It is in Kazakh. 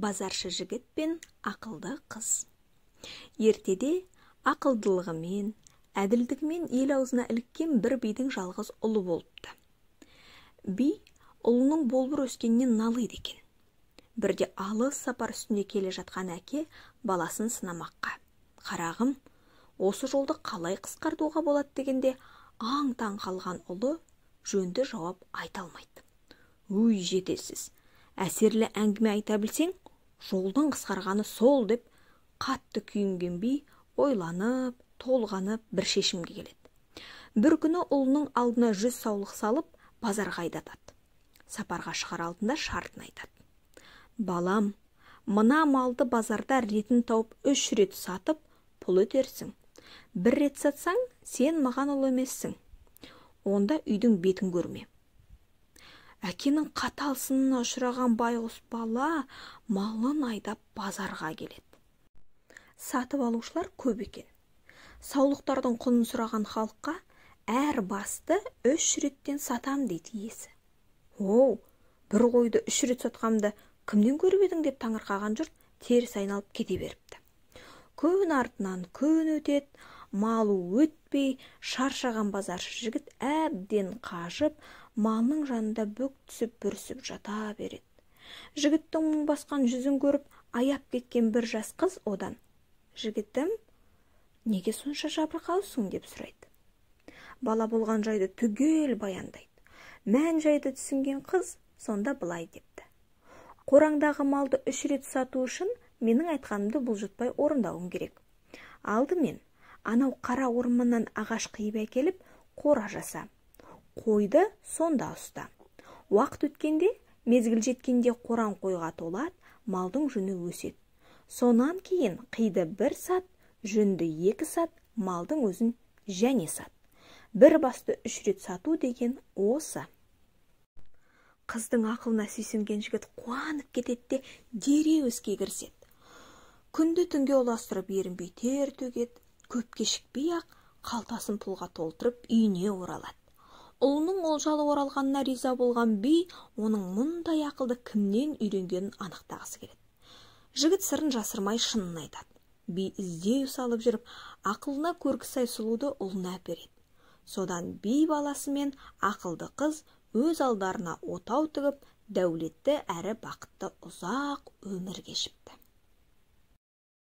базаршы жігіт пен ақылды қыз ертеде ақылдылығымен әділдігімен ел аузына іліккен бір бидің жалғыз ұлы болыпты би ұлының болбыр өскеніне налиды екен бірде алыс сапар үстінде келе жатқан әке баласын сынамаққа қарағым осы жолды қалай қысқартуға болады дегенде аң таң қалған ұлы жөнді жауап айта алмайды өй жетесіз әсерлі әңгіме айта білсең жолдың қысқарғаны сол деп қатты күйінген би ойланып толғанып бір шешімге келеді бір күні ұлының алдына жүз саулық салып базарға айдатады сапарға шығар алдында шартын айтады балам мына малды базарда ретін тауып үш рет сатып пұл өтерсің. бір рет сатсаң сен маған ұл емессің онда үйдің бетін көрме әкенің қатал сынына ұшыраған байғұс бала малын айдап базарға келеді сатып алушылар көп екен саулықтардың құнын сұраған халыққа әр басты үш реттен сатам дейді иесі оу бір қойды үш рет сатқанымды кімнен көріп едің деп таңырқаған жұрт теріс айналып кете беріпті күн артынан күн өтеді малы өтпей шаршаған базаршы жігіт әбден қажып маңның жанында бүк түсіп бүрісіп жата береді жігіттің мұң басқан жүзін көріп аяп кеткен бір жас қыз одан жігітім неге сонша жабырқаусың деп сұрайды бала болған жайды түгел баяндайды мән жайды түсінген қыз сонда былай депті қораңдағы малды үш рет сату үшін менің айтқанымды бұлжытпай орындауың керек алдымен анау қара орманнан ағаш қиып әкеліп қора жаса қойды сонда ұста уақыт өткенде мезгіл жеткенде қоран қойға толады малдың жүні өседі сонан кейін қиды бір сат жүнді екі сат малдың өзін және сат бір басты үш рет сату деген осы қыздың ақылына сүйсінген жігіт қуанып кетеді де дереу іске кіріседі күнді түнге ұластырып ерінбей тер төгеді көп кешікпей ақ қалтасын пұлға толтырып үйіне оралады ұлының олжалы оралғанына риза болған би оның мұндай ақылды кімнен үйренгенін анықтағысы келеді жігіт сырын жасырмай шынын айтады би іздеу салып жүріп ақылына көркі сай сұлуды ұлына береді. содан би баласы мен ақылды қыз өз алдарына отау тігіп дәулетті әрі бақытты ұзақ өмір кешіпті